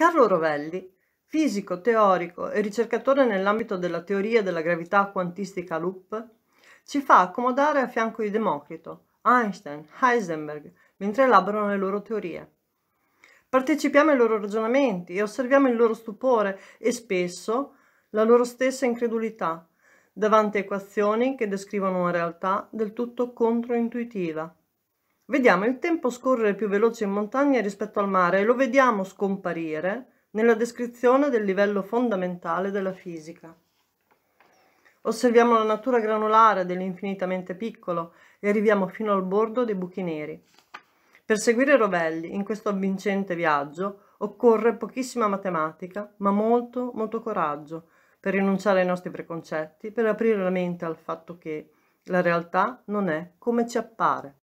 Carlo Rovelli, fisico, teorico e ricercatore nell'ambito della teoria della gravità quantistica loop, ci fa accomodare a fianco di Democrito, Einstein, Heisenberg, mentre elaborano le loro teorie. Partecipiamo ai loro ragionamenti e osserviamo il loro stupore e spesso la loro stessa incredulità davanti a equazioni che descrivono una realtà del tutto controintuitiva. Vediamo il tempo scorrere più veloce in montagna rispetto al mare e lo vediamo scomparire nella descrizione del livello fondamentale della fisica. Osserviamo la natura granulare dell'infinitamente piccolo e arriviamo fino al bordo dei buchi neri. Per seguire Rovelli in questo avvincente viaggio occorre pochissima matematica, ma molto, molto coraggio per rinunciare ai nostri preconcetti, per aprire la mente al fatto che la realtà non è come ci appare.